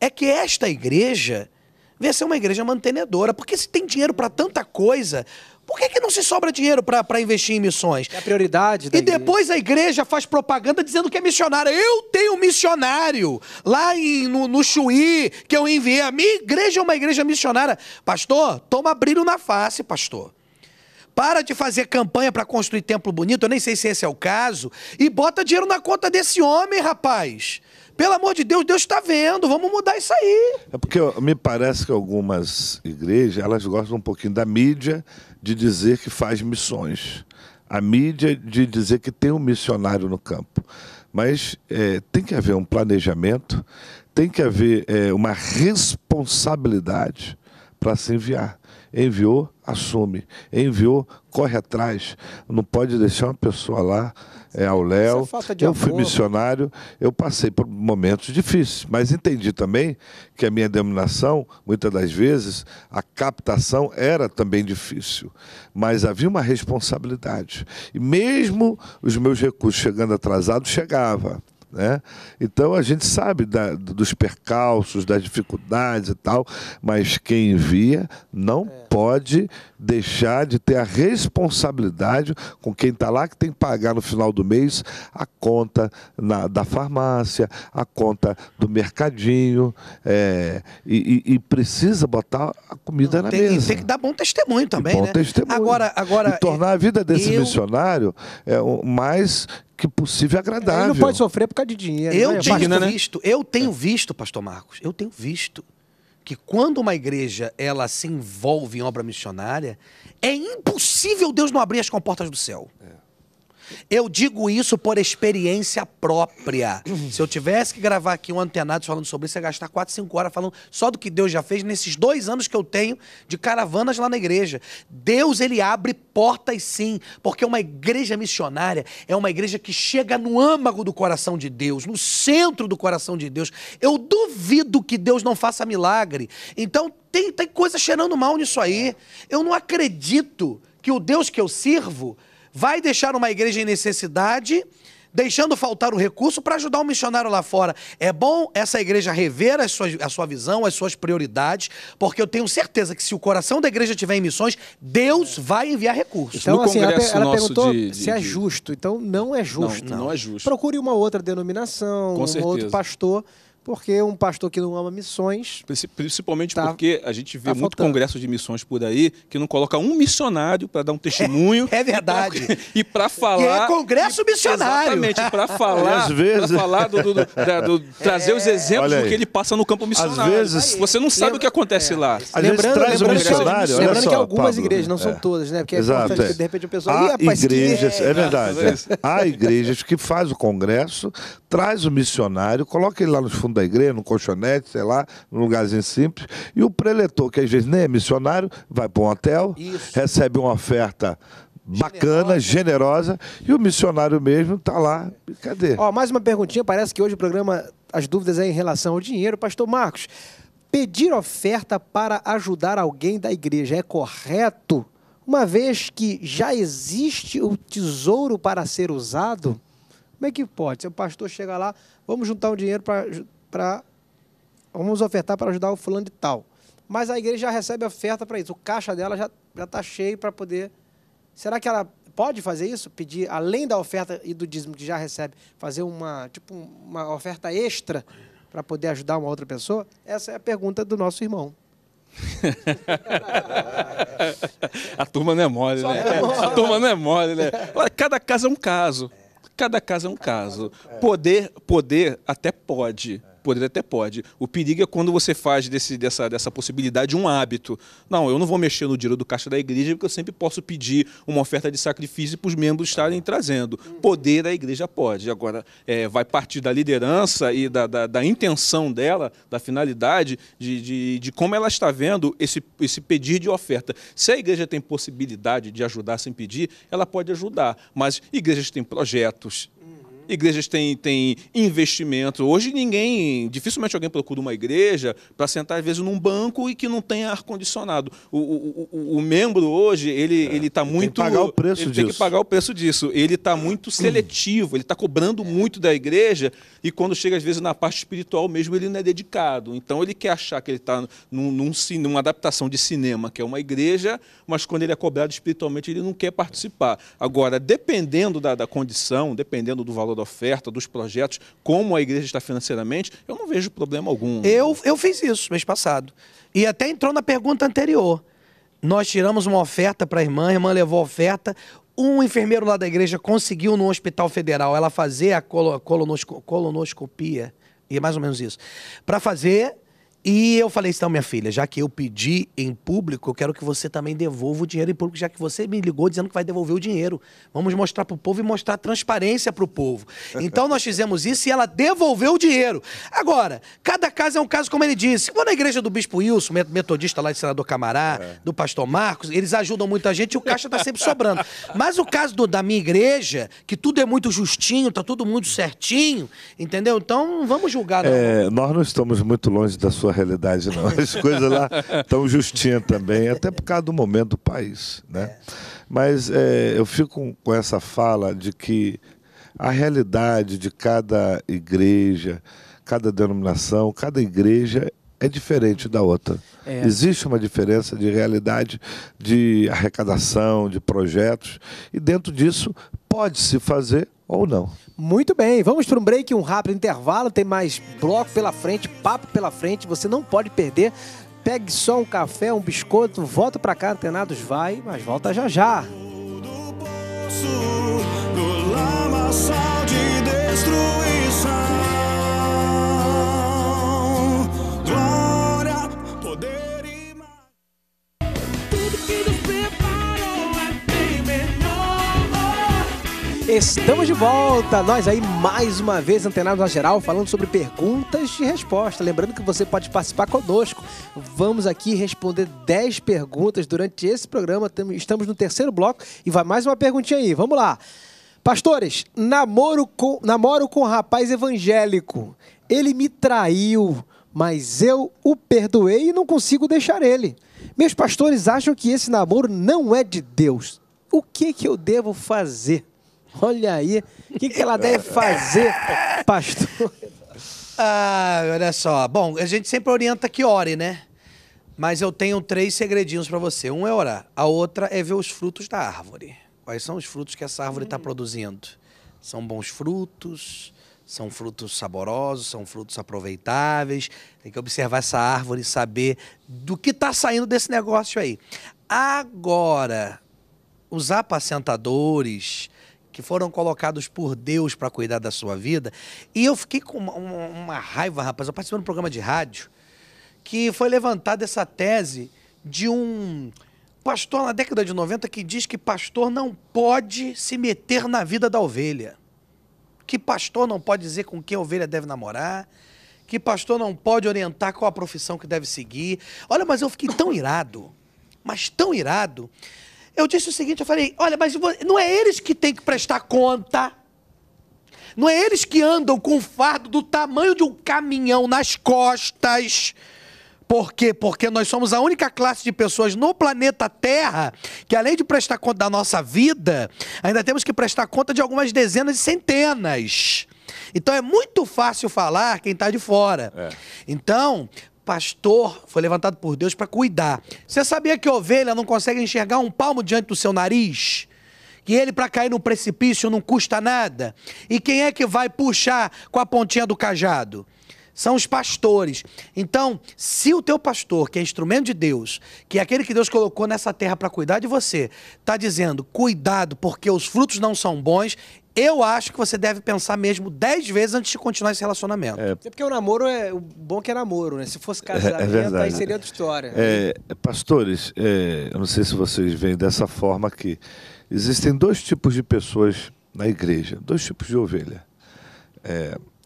é que esta igreja venha ser uma igreja mantenedora. Porque se tem dinheiro para tanta coisa, por que, que não se sobra dinheiro para investir em missões? É a prioridade. e depois igreja. a igreja faz propaganda dizendo que é missionária. Eu tenho missionário lá em, no, no Chuí que eu enviei. A minha igreja é uma igreja missionária. Pastor, toma brilho na face, pastor. Para de fazer campanha para construir templo bonito, eu nem sei se esse é o caso, e bota dinheiro na conta desse homem, rapaz. Pelo amor de Deus, Deus está vendo, vamos mudar isso aí. É porque me parece que algumas igrejas, elas gostam um pouquinho da mídia de dizer que faz missões, a mídia de dizer que tem um missionário no campo. Mas é, tem que haver um planejamento, tem que haver é, uma responsabilidade para se enviar. Enviou, assume. Enviou, corre atrás. Não pode deixar uma pessoa lá é, ao é léu. eu amor. fui missionário, eu passei por momentos difíceis, mas entendi também que a minha denominação, muitas das vezes, a captação era também difícil, mas havia uma responsabilidade. E mesmo os meus recursos chegando atrasados, chegava. Né? Então a gente sabe da, dos percalços, das dificuldades e tal, mas quem envia não é pode deixar de ter a responsabilidade com quem está lá, que tem que pagar no final do mês a conta na, da farmácia, a conta do mercadinho, é, e, e, e, precisa botar a comida Não, na tem, mesa. Tem que dar bom testemunho também, e bom né? Testemunho. Agora, agora, e tornar a vida desse eu... missionário é, mais que possível agradável. Ele não pode sofrer por causa de dinheiro. Eu né? tenho Imagina, né? visto, né? eu tenho visto, pastor Marcos, eu tenho visto que quando uma igreja ela se envolve em obra missionária, é impossível Deus não abrir as comportas do céu. É. Eu digo isso por experiência própria. Se eu tivesse que gravar aqui um antenado falando sobre isso, ia gastar 4, 5 horas falando só do que Deus já fez nesses dois anos que eu tenho de caravanas lá na igreja. Deus, ele abre portas sim, porque uma igreja missionária é uma igreja que chega no âmago do coração de Deus, no centro do coração de Deus. Eu duvido que Deus não faça milagre. Então, tem, tem coisa cheirando mal nisso aí. Eu não acredito que o Deus que eu sirvo vai deixar uma igreja em necessidade, deixando faltar o recurso para ajudar um missionário lá fora. É bom essa igreja rever a sua, a sua visão, as suas prioridades, porque eu tenho certeza que se o coração da igreja tiver em missões, Deus vai enviar recursos. Então, no assim, congresso ela, ela perguntou de, de, se é justo. Então, não é justo. Não, não, é justo. Procure uma outra denominação, um outro pastor porque um pastor que não ama missões. Principalmente tá, porque a gente vê tá muito congresso de missões por aí que não coloca um missionário para dar um testemunho. É, é verdade. E para falar. Que é congresso e, missionário. Exatamente, para falar. às vezes. para falar do, do, do, do é. trazer os exemplos do que ele passa no campo missionário. Às vezes. Você não sabe Lembra, o que acontece é. lá. às gente traz lembrando, um missionário. Lembrando só, que algumas Pablo, igrejas, não são é. todas, né? Porque Exato, de repente o pessoal. Há igrejas, é, verdade. Há igrejas que faz o congresso, traz o missionário, coloca ele lá nos fundos da igreja, no colchonete, sei lá, num lugarzinho simples. E o preletor, que às vezes nem é missionário, vai para um hotel, Isso. recebe uma oferta bacana, generosa, generosa e o missionário mesmo está lá. Cadê? Ó, mais uma perguntinha, parece que hoje o programa, as dúvidas é em relação ao dinheiro. Pastor Marcos, pedir oferta para ajudar alguém da igreja é correto? Uma vez que já existe o tesouro para ser usado? Como é que pode? Se o pastor chega lá, vamos juntar um dinheiro para para. Vamos ofertar para ajudar o fulano de tal. Mas a igreja já recebe oferta para isso. O caixa dela já está cheio para poder. Será que ela pode fazer isso? Pedir, além da oferta e do dízimo que já recebe, fazer uma, tipo, uma oferta extra para poder ajudar uma outra pessoa? Essa é a pergunta do nosso irmão. É né? é a turma não é mole, né? A turma não é mole, né? cada caso é um caso. Cada caso é um caso. Poder, poder até pode. Poder até pode. O perigo é quando você faz desse, dessa, dessa possibilidade um hábito. Não, eu não vou mexer no dinheiro do caixa da igreja porque eu sempre posso pedir uma oferta de sacrifício para os membros estarem trazendo. Poder a igreja pode. Agora, é, vai partir da liderança e da, da, da intenção dela, da finalidade, de, de, de, como ela está vendo esse, esse pedir de oferta. Se a igreja tem possibilidade de ajudar sem pedir, ela pode ajudar. Mas igrejas têm projetos, Igrejas têm, têm investimento. Hoje ninguém, dificilmente alguém procura uma igreja para sentar às vezes num banco e que não tem ar condicionado. O, o, o, o membro hoje ele é, ele está muito tem que pagar o preço ele disso. tem que pagar o preço disso. Ele está muito hum. seletivo. Ele está cobrando é. muito da igreja e quando chega às vezes na parte espiritual mesmo ele não é dedicado. Então ele quer achar que ele está num, num, numa adaptação de cinema que é uma igreja, mas quando ele é cobrado espiritualmente ele não quer participar. Agora dependendo da, da condição, dependendo do valor valor da oferta, dos projetos, como a igreja está financeiramente, eu não vejo problema algum. Eu, eu fiz isso mês passado. E até entrou na pergunta anterior. Nós tiramos uma oferta para a irmã, a irmã levou a oferta. Um enfermeiro lá da igreja conseguiu no Hospital Federal ela fazer a colonoscopia, e é mais ou menos isso, para fazer e eu falei, então, minha filha, já que eu pedi em público, eu quero que você também devolva o dinheiro em público, já que você me ligou dizendo que vai devolver o dinheiro. Vamos mostrar para o povo e mostrar transparência para o povo. Então nós fizemos isso e ela devolveu o dinheiro. Agora, cada caso é um caso, como ele disse. Quando vou na igreja do Bispo Wilson, metodista lá de Senador Camará, é. do pastor Marcos, eles ajudam muita gente e o caixa está sempre sobrando. Mas o caso do, da minha igreja, que tudo é muito justinho, tá tudo muito certinho, entendeu? Então vamos julgar. Né? É, nós não estamos muito longe da sua realidade, não. As coisas lá estão justinhas também, até por causa do momento do país. Né? É. Mas é, eu fico com essa fala de que a realidade de cada igreja, cada denominação, cada igreja é diferente da outra. É. Existe uma diferença de realidade de arrecadação, de projetos, e dentro disso pode-se fazer ou não. Muito bem, vamos para um break, um rápido intervalo. Tem mais bloco pela frente, papo pela frente. Você não pode perder. Pegue só um café, um biscoito, volta para cá, antenados, vai, mas volta já já. Do poço, do de destruição. Estamos de volta, nós aí mais uma vez antenados na geral, falando sobre perguntas e respostas. Lembrando que você pode participar conosco. Vamos aqui responder 10 perguntas durante esse programa. Estamos no terceiro bloco e vai mais uma perguntinha aí. Vamos lá. Pastores, namoro com, namoro com um rapaz evangélico. Ele me traiu, mas eu o perdoei e não consigo deixar ele. Meus pastores acham que esse namoro não é de Deus. O que, que eu devo fazer? Olha aí. O que, que ela deve fazer, pastor? Ah, olha só. Bom, a gente sempre orienta que ore, né? Mas eu tenho três segredinhos para você. Um é orar, a outra é ver os frutos da árvore. Quais são os frutos que essa árvore está hum. produzindo? São bons frutos, são frutos saborosos, são frutos aproveitáveis. Tem que observar essa árvore e saber do que está saindo desse negócio aí. Agora, os apacentadores, que foram colocados por Deus para cuidar da sua vida. E eu fiquei com uma, uma, uma raiva, rapaz. Eu participei de um programa de rádio que foi levantada essa tese de um pastor na década de 90 que diz que pastor não pode se meter na vida da ovelha. Que pastor não pode dizer com quem a ovelha deve namorar. Que pastor não pode orientar qual a profissão que deve seguir. Olha, mas eu fiquei tão irado, mas tão irado, eu disse o seguinte, eu falei, olha, mas não é eles que têm que prestar conta. Não é eles que andam com um fardo do tamanho de um caminhão nas costas. Por quê? Porque nós somos a única classe de pessoas no planeta Terra que, além de prestar conta da nossa vida, ainda temos que prestar conta de algumas dezenas e centenas. Então é muito fácil falar quem está de fora. É. Então, pastor foi levantado por Deus para cuidar. Você sabia que ovelha não consegue enxergar um palmo diante do seu nariz? Que ele, para cair no precipício, não custa nada? E quem é que vai puxar com a pontinha do cajado? São os pastores. Então, se o teu pastor, que é instrumento de Deus, que é aquele que Deus colocou nessa terra para cuidar de você, está dizendo: cuidado, porque os frutos não são bons, eu acho que você deve pensar mesmo dez vezes antes de continuar esse relacionamento. É, é porque o namoro é. O bom é que é namoro, né? Se fosse casamento, é, é aí né? seria outra história. É, pastores, eu não sei se vocês veem dessa forma aqui. Existem dois tipos de pessoas na igreja, dois tipos de ovelha.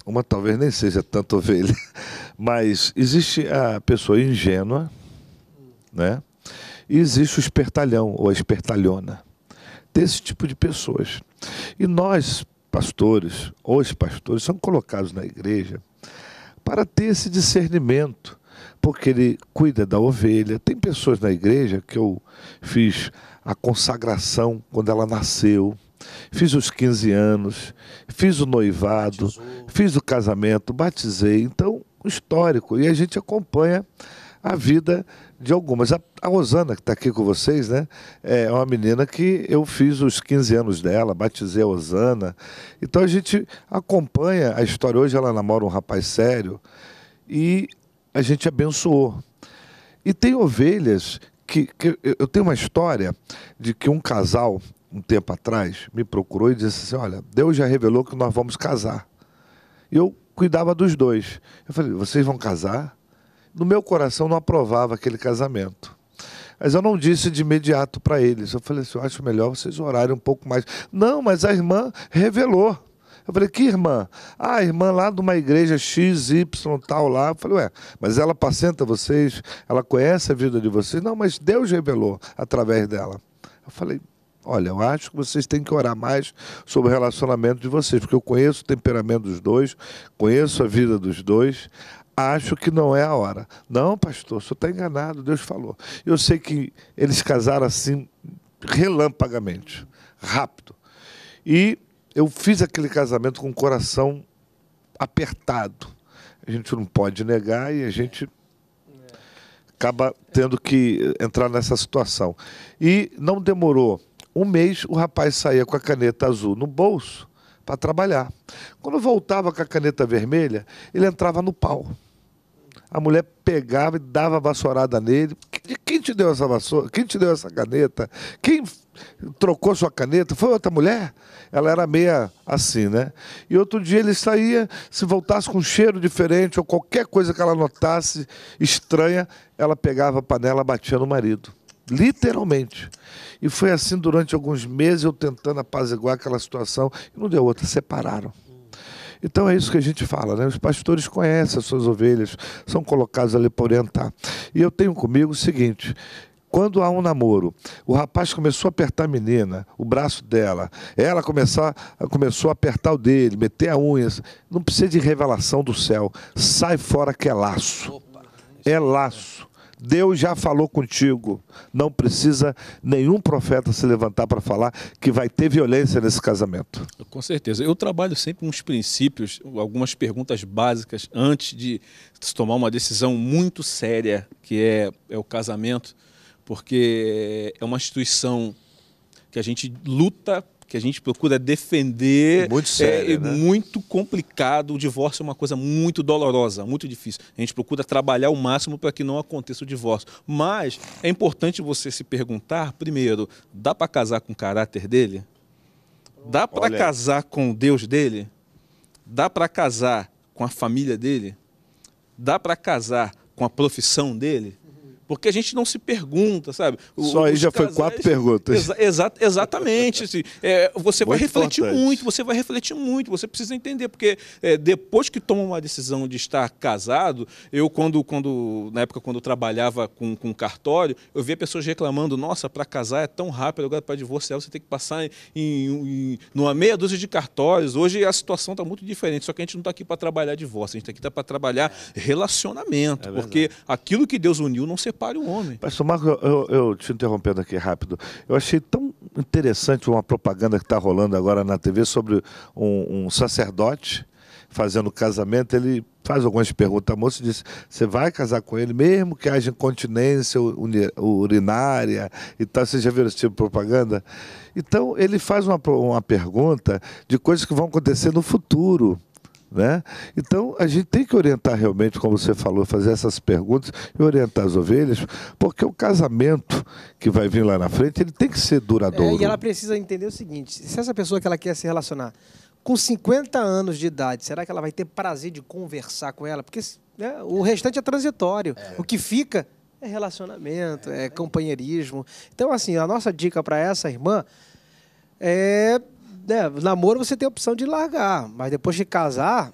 uma talvez nem seja tanto ovelha, mas existe a pessoa ingênua, né? E existe o espertalhão ou a espertalhona. Desse tipo de pessoas. E nós, pastores, os pastores, são colocados na igreja para ter esse discernimento, porque ele cuida da ovelha. Tem pessoas na igreja que eu fiz a consagração quando ela nasceu, fiz os 15 anos, fiz o noivado, Batizou. fiz o casamento, batizei. Então, histórico. E a gente acompanha a vida de algumas. A, a Rosana, que está aqui com vocês, né? É uma menina que eu fiz os 15 anos dela, batizei a Rosana. Então a gente acompanha a história. Hoje ela namora um rapaz sério e a gente abençoou. E tem ovelhas que, que eu tenho uma história de que um casal, um tempo atrás, me procurou e disse assim: Olha, Deus já revelou que nós vamos casar. E eu cuidava dos dois. Eu falei: Vocês vão casar? no meu coração não aprovava aquele casamento. Mas eu não disse de imediato para eles. Eu falei assim: eu acho melhor vocês orarem um pouco mais. Não, mas a irmã revelou. Eu falei: que irmã? Ah, a irmã lá de uma igreja X, Y, tal lá. Eu falei: ué, mas ela apacenta vocês? Ela conhece a vida de vocês? Não, mas Deus revelou através dela. Eu falei: olha, eu acho que vocês têm que orar mais sobre o relacionamento de vocês, porque eu conheço o temperamento dos dois, conheço a vida dos dois acho que não é a hora. Não, pastor, você está enganado, Deus falou. Eu sei que eles casaram assim relampagamente, rápido. E eu fiz aquele casamento com o coração apertado. A gente não pode negar e a gente acaba tendo que entrar nessa situação. E não demorou um mês, o rapaz saía com a caneta azul no bolso para trabalhar. Quando voltava com a caneta vermelha, ele entrava no pau a mulher pegava e dava vassourada nele. Quem te deu essa vassoura? Quem te deu essa caneta? Quem trocou sua caneta? Foi outra mulher? Ela era meia assim, né? E outro dia ele saía, se voltasse com um cheiro diferente ou qualquer coisa que ela notasse estranha, ela pegava a panela, batia no marido. Literalmente. E foi assim durante alguns meses, eu tentando apaziguar aquela situação. E não deu outra, separaram. Então é isso que a gente fala, né? Os pastores conhecem as suas ovelhas, são colocados ali para orientar. E eu tenho comigo o seguinte: quando há um namoro, o rapaz começou a apertar a menina, o braço dela, ela começar, começou a apertar o dele, meter a unha, não precisa de revelação do céu, sai fora que é laço. É laço. Deus já falou contigo. Não precisa nenhum profeta se levantar para falar que vai ter violência nesse casamento. Com certeza. Eu trabalho sempre uns princípios, algumas perguntas básicas antes de se tomar uma decisão muito séria, que é, é o casamento, porque é uma instituição que a gente luta que a gente procura defender. Muito sério, é, né? muito complicado. O divórcio é uma coisa muito dolorosa, muito difícil. A gente procura trabalhar o máximo para que não aconteça o divórcio. Mas é importante você se perguntar, primeiro, dá para casar com o caráter dele? Dá para casar com o Deus dele? Dá para casar com a família dele? Dá para casar com a profissão dele? Porque a gente não se pergunta, sabe? O, Só aí já casais... foi quatro perguntas. Exa exa exatamente. assim, é, você muito vai refletir importante. muito, você vai refletir muito, você precisa entender, porque é, depois que toma uma decisão de estar casado, eu quando, quando na época quando eu trabalhava com, com cartório, eu via pessoas reclamando, nossa, para casar é tão rápido, agora para divorciar você tem que passar em, em, em numa meia dúzia de cartórios. Hoje a situação está muito diferente, só que a gente não está aqui para trabalhar divórcio, a gente está aqui tá para trabalhar é. relacionamento, é porque aquilo que Deus uniu não se separe o homem. Pastor Marco, eu, eu te interrompendo aqui rápido. Eu achei tão interessante uma propaganda que está rolando agora na TV sobre um, um sacerdote fazendo casamento, ele faz algumas perguntas. à moça disse: Você vai casar com ele mesmo que haja incontinência urinária e tal? Vocês já viram esse tipo de propaganda? Então, ele faz uma, uma pergunta de coisas que vão acontecer no futuro. Né? Então, a gente tem que orientar realmente, como você falou, fazer essas perguntas e orientar as ovelhas, porque o casamento que vai vir lá na frente, ele tem que ser duradouro. É, e ela precisa entender o seguinte, se essa pessoa que ela quer se relacionar com 50 anos de idade, será que ela vai ter prazer de conversar com ela? Porque né, o restante é transitório. É. O que fica é relacionamento, é, é companheirismo. Então, assim, a nossa dica para essa irmã é né, namoro você tem a opção de largar, mas depois de casar,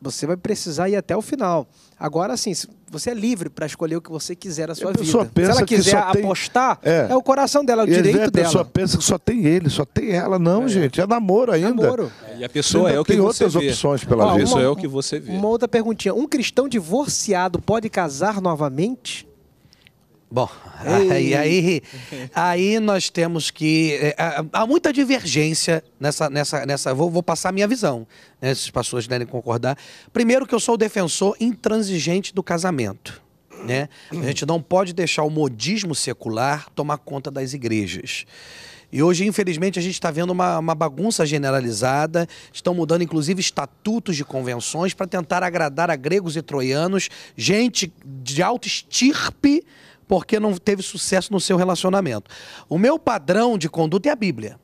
você vai precisar ir até o final. Agora, assim, você é livre para escolher o que você quiser na sua vida. Se ela quiser apostar, tem... é. é. o coração dela, é o e direito dela. A pessoa pensa que só tem ele, só tem ela. Não, é. gente, é namoro ainda. Namoro. E a pessoa é o que tem você outras vê. opções pela Ó, vida. Isso é o que você vê. Uma outra perguntinha. Um cristão divorciado pode casar novamente? Bom, aí, aí, aí, nós temos que. É, há muita divergência nessa. nessa, nessa vou, vou passar a minha visão, né, se as pessoas devem concordar. Primeiro, que eu sou o defensor intransigente do casamento. Né? A gente não pode deixar o modismo secular tomar conta das igrejas. E hoje, infelizmente, a gente está vendo uma, uma, bagunça generalizada. Estão mudando, inclusive, estatutos de convenções para tentar agradar a gregos e troianos, gente de alto estirpe porque não teve sucesso no seu relacionamento. O meu padrão de conduta é a Bíblia.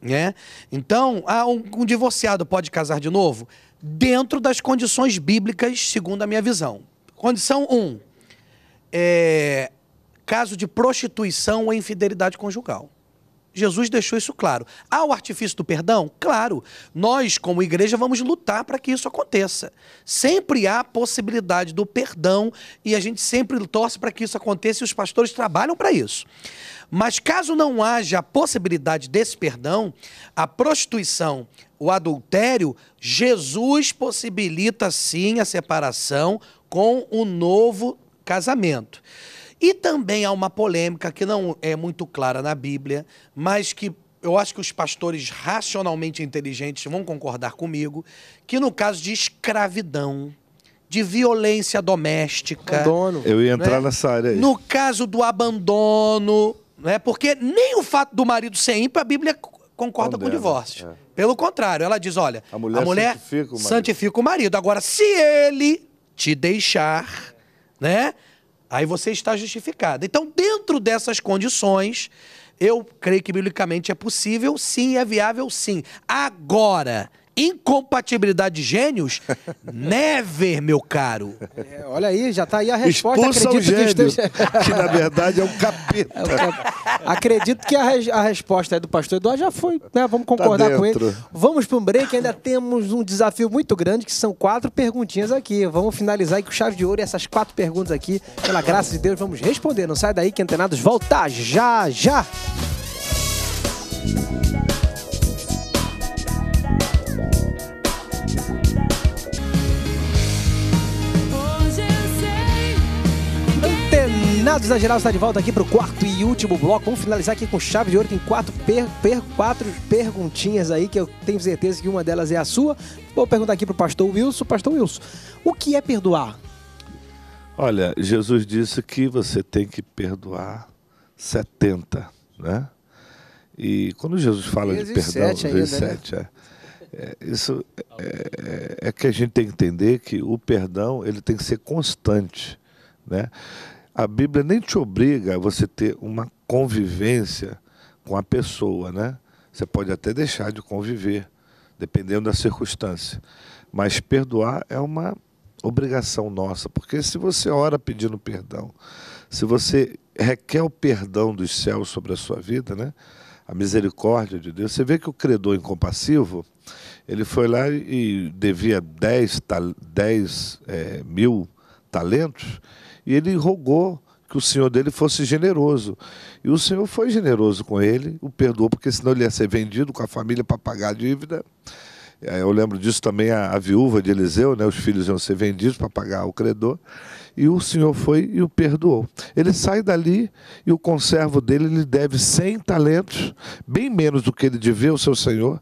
Né? Então, ah, um, um divorciado pode casar de novo? Dentro das condições bíblicas, segundo a minha visão. Condição 1. Um, é, caso de prostituição ou infidelidade conjugal. Jesus deixou isso claro. Há o artifício do perdão? Claro. Nós, como igreja, vamos lutar para que isso aconteça. Sempre há a possibilidade do perdão e a gente sempre torce para que isso aconteça e os pastores trabalham para isso. Mas caso não haja a possibilidade desse perdão, a prostituição, o adultério, Jesus possibilita sim a separação com o novo casamento. E também há uma polêmica que não é muito clara na Bíblia, mas que eu acho que os pastores racionalmente inteligentes vão concordar comigo, que no caso de escravidão, de violência doméstica. Abandono. Eu ia né, entrar né? nessa área aí. No caso do abandono, né? porque nem o fato do marido ser ímpio, a Bíblia concorda Condena, com o divórcio. É. Pelo contrário, ela diz: olha, a mulher, a mulher santifica, o santifica, o marido. Agora, se ele te deixar, né? Aí você está justificado. Então, dentro dessas condições, eu creio que biblicamente é possível, sim, é viável, sim. Agora, incompatibilidade de gênios? Never, meu caro. É, olha aí, já está aí a resposta Expulsa acredito o gênio, que, esteja... que na verdade é um capeta. É acredito que a, re... a, resposta do pastor Eduardo já foi, né? Vamos tá concordar tá com ele. Vamos para um break, ainda temos um desafio muito grande, que são quatro perguntinhas aqui. Vamos finalizar aí com chave de ouro e essas quatro perguntas aqui, pela graça de Deus, vamos responder. Não sai daí que Antenados volta já, já! Antenados da Geral está de volta aqui para o quarto e último bloco. Vamos finalizar aqui com chave de ouro. Tem quatro, per, per, quatro perguntinhas aí que eu tenho certeza que uma delas é a sua. Vou perguntar aqui para o pastor Wilson. Pastor Wilson, o que é perdoar? Olha, Jesus disse que você tem que perdoar 70, né? E quando Jesus fala de perdão, sete vezes ainda, 7, né? é. É, isso é, é, é, que a gente tem que entender que o perdão ele tem que ser constante, né? A Bíblia nem te obriga a você ter uma convivência com a pessoa, né? Você pode até deixar de conviver, dependendo da circunstância. Mas perdoar é uma obrigação nossa, porque se você ora pedindo perdão, se você requer o perdão dos céus sobre a sua vida, né? a misericórdia de Deus, você vê que o credor incompassivo, ele foi lá e devia 10, 10 é, mil talentos e ele rogou que o senhor dele fosse generoso. E o senhor foi generoso com ele, o perdoou, porque senão ele ia ser vendido com a família para pagar a dívida. É, eu lembro disso também a, a, viúva de Eliseu, né? os filhos iam ser vendidos para pagar o credor. E o senhor foi e o perdoou. Ele sai dali e o conservo dele lhe deve 100 talentos, bem menos do que ele devia ao seu senhor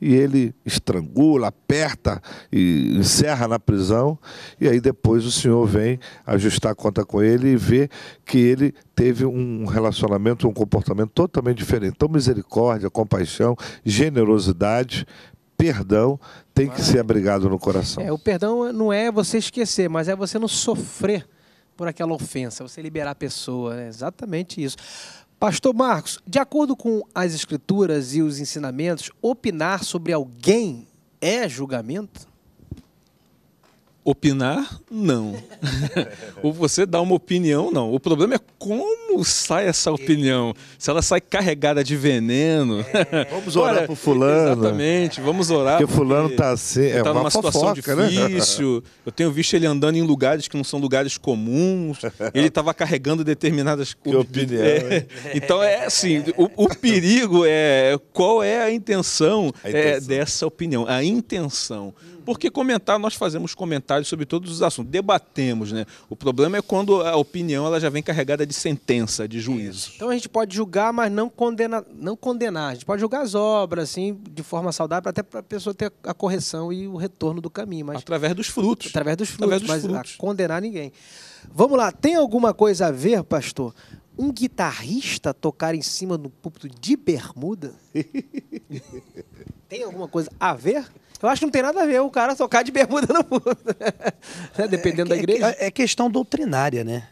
e ele estrangula, aperta e encerra na prisão. E aí depois o senhor vem ajustar a conta com ele e vê que ele teve um relacionamento, um comportamento totalmente diferente. Então, misericórdia, compaixão, generosidade, perdão tem que ser abrigado no coração. É, o perdão não é você esquecer, mas é você não sofrer por aquela ofensa, você liberar a pessoa. É exatamente isso. Pastor Marcos, de acordo com as escrituras e os ensinamentos, opinar sobre alguém é julgamento? Opinar, não. Ou você dá uma opinião, não. O problema é como sai essa opinião. Se ela sai carregada de veneno. É, vamos orar para pro fulano. Exatamente, vamos orar. Porque, o fulano está assim, tá é tá uma numa fofoca, situação né? difícil. Né? Eu tenho visto ele andando em lugares que não são lugares comuns. Ele estava carregando determinadas coisas. opinião. É. Então é assim, o, o, perigo é qual é a intenção, a é intenção. É, dessa opinião, a intenção. Porque comentar, nós fazemos comentários sobre todos os assuntos, debatemos, né? O problema é quando a opinião ela já vem carregada de sentença, de juízo. Então a gente pode julgar, mas não, condena, não condenar. A gente pode julgar as obras, assim, de forma saudável, até para a pessoa ter a correção e o retorno do caminho. Mas... Através dos frutos. Através dos frutos, Através dos mas frutos. condenar ninguém. Vamos lá, tem alguma coisa a ver, pastor, um guitarrista tocar em cima do púlpito de bermuda? tem alguma coisa a ver? Eu acho que não tem nada a ver o cara tocar de bermuda no púlpito. né? Dependendo é, da igreja. É, é, questão doutrinária, né?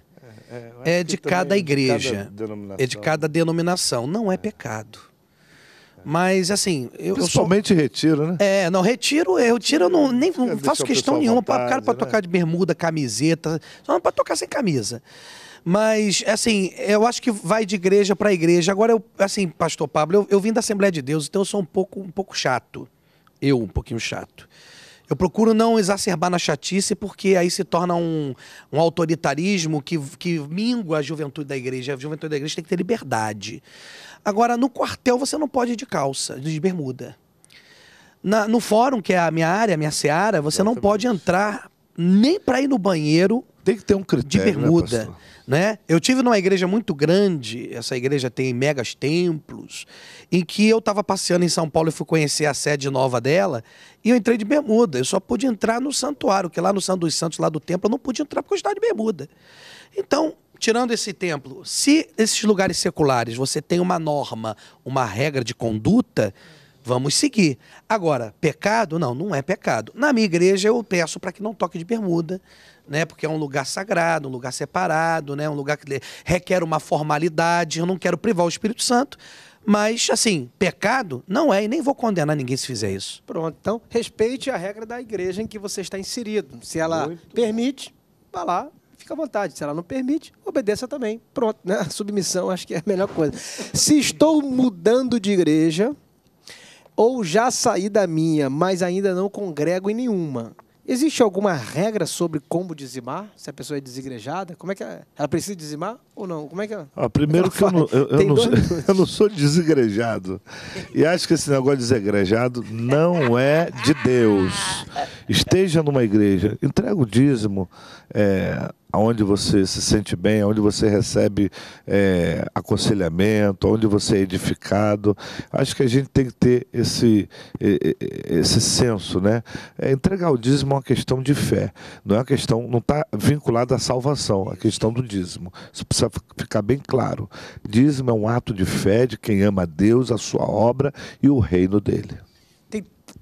É, é, é de cada igreja. De cada é de cada denominação. Não é, é. pecado. Mas assim, eu, Principalmente eu sou... retiro, né? É, não, retiro, eu tiro, eu não, nem não faço questão nenhuma. Vontade, o cara né? para tocar de bermuda, camiseta. Só não para tocar sem camisa. Mas, assim, eu acho que vai de igreja para igreja. Agora, eu, assim, pastor Pablo, eu, eu vim da Assembleia de Deus, então eu sou um pouco, um pouco chato. Eu, um pouquinho chato. Eu procuro não exacerbar na chatice, porque aí se torna um, um autoritarismo que, que mingua a juventude da igreja. A juventude da igreja tem que ter liberdade. Agora, no quartel você não pode ir de calça, de bermuda. Na, no fórum, que é a minha área, a minha seara, você Exatamente. não pode entrar nem para ir no banheiro. Tem que ter um critério. De né, bermuda. Né, né? Eu tive numa igreja muito grande, essa igreja tem megas templos, em que eu estava passeando em São Paulo e fui conhecer a sede nova dela, e eu entrei de bermuda. Eu só pude entrar no santuário, que lá no Santo dos Santos, lá do templo, eu não pude entrar porque eu estava de bermuda. Então, tirando esse templo, se esses lugares seculares você tem uma norma, uma regra de conduta, vamos seguir. Agora, pecado? Não, não é pecado. Na minha igreja eu peço para que não toque de bermuda, né? Porque é um lugar sagrado, um lugar separado, né? Um lugar que requer uma formalidade. Eu não quero privar o Espírito Santo, mas assim, pecado não é e nem vou condenar ninguém se fizer isso. Pronto. Então, respeite a regra da igreja em que você está inserido. Se ela Muito. permite, vá lá, fica à vontade. Se ela não permite, obedeça também. Pronto, né? A submissão acho que é a melhor coisa. Se estou mudando de igreja ou já saí da minha, mas ainda não congrego em nenhuma, Existe alguma regra sobre como dizimar? Se a pessoa é desigrejada, como é que ela, é? ela precisa dizimar ou não? Como é que ela, ah, primeiro que, que eu, não, eu, eu, não sou, eu, não, sou desigrejado. E acho que esse negócio de desigrejado não é de Deus. Esteja numa igreja, entrega o dízimo. É, aonde você se sente bem, aonde você recebe é, aconselhamento, aonde você é edificado. Acho que a gente tem que ter esse, esse senso, né? É, entregar o dízimo é uma questão de fé, não é uma questão, não está vinculada à salvação, é a questão do dízimo. Isso precisa ficar bem claro. Dízimo é um ato de fé de quem ama a Deus, a sua obra e o reino dele.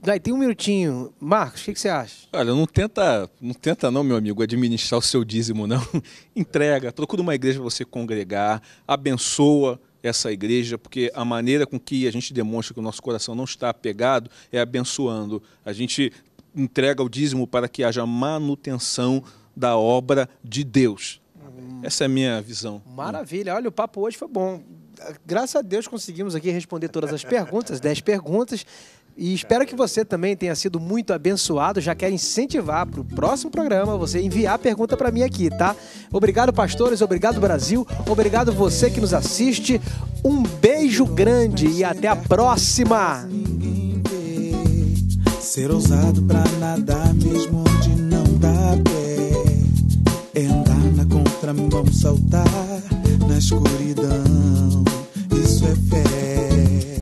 Daí tem um minutinho. Marcos, o que, que, você acha? Olha, não tenta, não tenta não, meu amigo, administrar o seu dízimo, não. Entrega, procura uma igreja para você congregar, abençoa essa igreja, porque a maneira com que a gente demonstra que o nosso coração não está apegado é abençoando. A gente entrega o dízimo para que haja manutenção da obra de Deus. Hum. Essa é a minha visão. Maravilha. Olha, o papo hoje foi bom. Graças a Deus conseguimos aqui responder todas as perguntas, 10 perguntas. E espero que você também tenha sido muito abençoado. Já quero incentivar para o próximo programa você enviar a pergunta para mim aqui, tá? Obrigado, pastores. Obrigado, Brasil. Obrigado você que nos assiste. Um beijo grande e até a próxima. Ser ousado para nadar mesmo onde não dá pé. É andar na contramão, saltar na escuridão. Isso é fé.